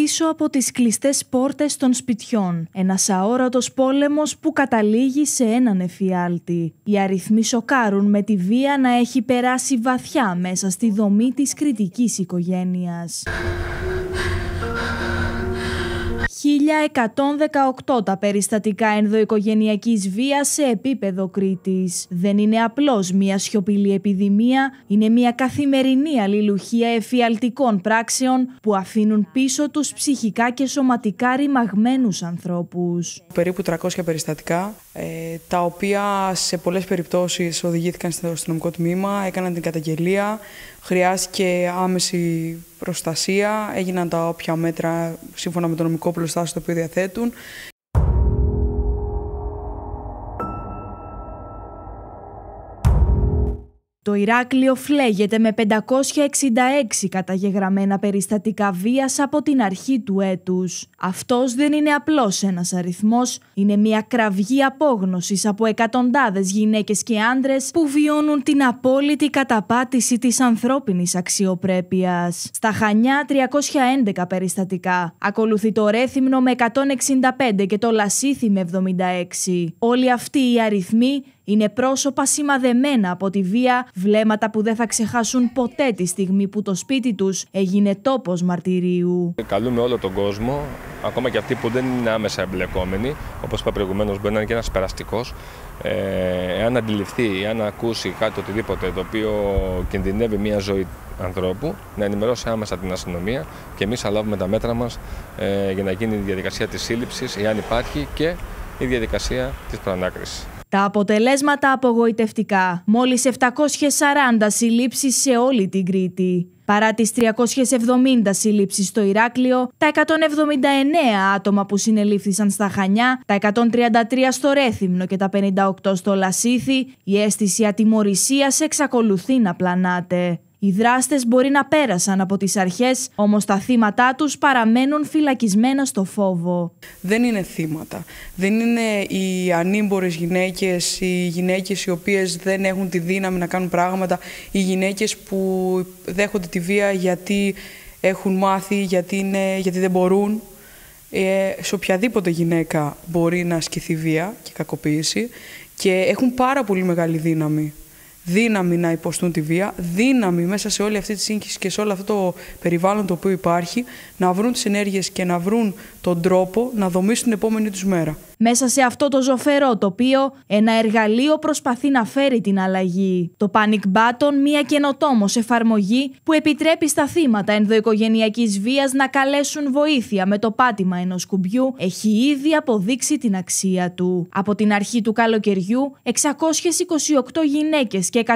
πίσω από τις κλειστές πόρτες των σπιτιών. Ένας αόρατος πόλεμος που καταλήγει σε έναν εφιάλτη. Οι αριθμοί σοκάρουν με τη βία να έχει περάσει βαθιά μέσα στη δομή της κριτικής οικογένειας. 1118 τα περιστατικά ενδοοικογενειακής βίας σε επίπεδο Κρήτης. Δεν είναι απλώς μια σιωπηλή επιδημία, είναι μια καθημερινή αλληλουχία εφιαλτικών πράξεων που αφήνουν πίσω τους ψυχικά και σωματικά ρημαγμένους ανθρώπους. Περίπου 300 περιστατικά ε, τα οποία σε πολλές περιπτώσεις οδηγήθηκαν στο αστυνομικό τμήμα, έκαναν την καταγγελία, χρειάστηκε άμεση προστασία, έγιναν τα όποια μέτρα σύμφωνα με το νομικό πλουστάσιο το οποίο διαθέτουν Το Ηράκλειο φλέγεται με 566 καταγεγραμμένα περιστατικά βίας από την αρχή του έτους. Αυτός δεν είναι απλώς ένας αριθμός, είναι μια κραυγή απόγνωσης από εκατοντάδες γυναίκες και άντρες που βιώνουν την απόλυτη καταπάτηση της ανθρώπινης αξιοπρέπειας. Στα Χανιά 311 περιστατικά, ακολουθεί το Ρέθυμνο με 165 και το Λασίθι με 76. Όλοι αυτοί οι αριθμοί είναι πρόσωπα σημαδεμένα από τη βία, βλέμματα που δεν θα ξεχάσουν ποτέ τη στιγμή που το σπίτι τους έγινε τόπος μαρτυρίου. Καλούμε όλο τον κόσμο, ακόμα και αυτοί που δεν είναι άμεσα εμπλεκόμενοι, όπως είπα προηγουμένως μπορεί να είναι και ένας περαστικός, ε, εάν αντιληφθεί, εάν ακούσει κάτι οτιδήποτε το οποίο κινδυνεύει μια ζωή ανθρώπου, να ενημερώσει άμεσα την αστυνομία και εμείς θα λάβουμε τα μέτρα μας ε, για να γίνει η διαδικασία της σύλληψης, εάν υπάρχει και η διαδικασία της προανάκρισης. Τα αποτελέσματα απογοητευτικά. Μόλις 740 συλλήψεις σε όλη την Κρήτη. Παρά τις 370 συλλήψεις στο Ηράκλειο, τα 179 άτομα που συνελήφθησαν στα Χανιά, τα 133 στο Ρέθυμνο και τα 58 στο Λασίθι, η αίσθηση ατιμορρησίας εξακολουθεί να πλανάται. Οι δράστες μπορεί να πέρασαν από τις αρχές, όμως τα θύματά τους παραμένουν φυλακισμένα στο φόβο. Δεν είναι θύματα. Δεν είναι οι ανήμπορες γυναίκες, οι γυναίκες οι οποίες δεν έχουν τη δύναμη να κάνουν πράγματα, οι γυναίκες που δέχονται τη βία γιατί έχουν μάθει, γιατί, γιατί δεν μπορούν. Ε, σε οποιαδήποτε γυναίκα μπορεί να ασκηθεί βία και κακοποίηση και έχουν πάρα πολύ μεγάλη δύναμη δύναμη να υποστούν τη βία, δύναμη μέσα σε όλη αυτή τη σύγχυση και σε όλο αυτό το περιβάλλον το οποίο υπάρχει, να βρουν τις ενέργειες και να βρουν τον τρόπο να δομήσουν την επόμενη τους μέρα. Μέσα σε αυτό το ζωφερό τοπίο, ένα εργαλείο προσπαθεί να φέρει την αλλαγή. Το Panic Button, μια καινοτόμος εφαρμογή που επιτρέπει στα θύματα ενδοοικογενειακής βίας να καλέσουν βοήθεια με το πάτημα ενός κουμπιού, έχει ήδη αποδείξει την αξία του. Από την αρχή του καλοκαιριού, 628 γυναίκες και 173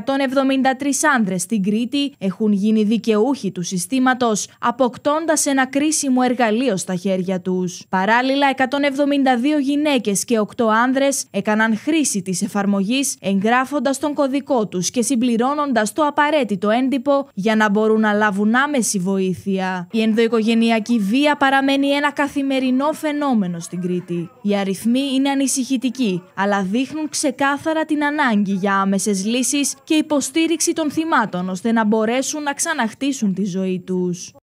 άνδρες στην Κρήτη έχουν γίνει δικαιούχοι του συστήματος, αποκτώντας ένα κρίσιμο εργαλείο στα χέρια τους. Παράλληλα, 172 γυναίκες γυναίκες και οκτώ άνδρες έκαναν χρήση της εφαρμογής εγγράφοντας τον κωδικό τους και συμπληρώνοντας το απαραίτητο έντυπο για να μπορούν να λάβουν άμεση βοήθεια. Η ενδοοικογενειακή βία παραμένει ένα καθημερινό φαινόμενο στην Κρήτη. Οι αριθμοί είναι ανησυχητικοί, αλλά δείχνουν ξεκάθαρα την ανάγκη για άμεσες λύσεις και υποστήριξη των θυμάτων ώστε να μπορέσουν να ξαναχτίσουν τη ζωή τους.